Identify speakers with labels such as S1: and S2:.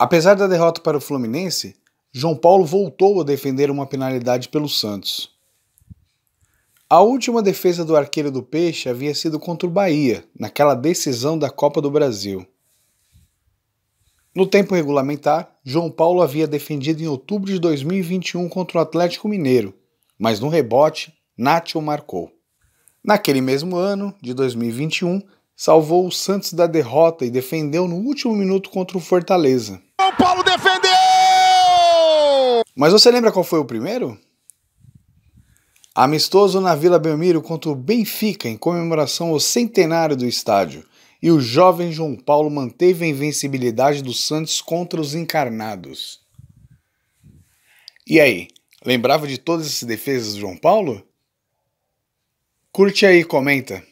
S1: Apesar da derrota para o Fluminense, João Paulo voltou a defender uma penalidade pelo Santos. A última defesa do arqueiro do Peixe havia sido contra o Bahia, naquela decisão da Copa do Brasil. No tempo regulamentar, João Paulo havia defendido em outubro de 2021 contra o Atlético Mineiro, mas no rebote, Nacho marcou. Naquele mesmo ano, de 2021, salvou o Santos da derrota e defendeu no último minuto contra o Fortaleza. Mas você lembra qual foi o primeiro? Amistoso na Vila Belmiro contra o Benfica em comemoração ao centenário do estádio. E o jovem João Paulo manteve a invencibilidade do Santos contra os encarnados. E aí, lembrava de todas essas defesas do João Paulo? Curte aí, comenta.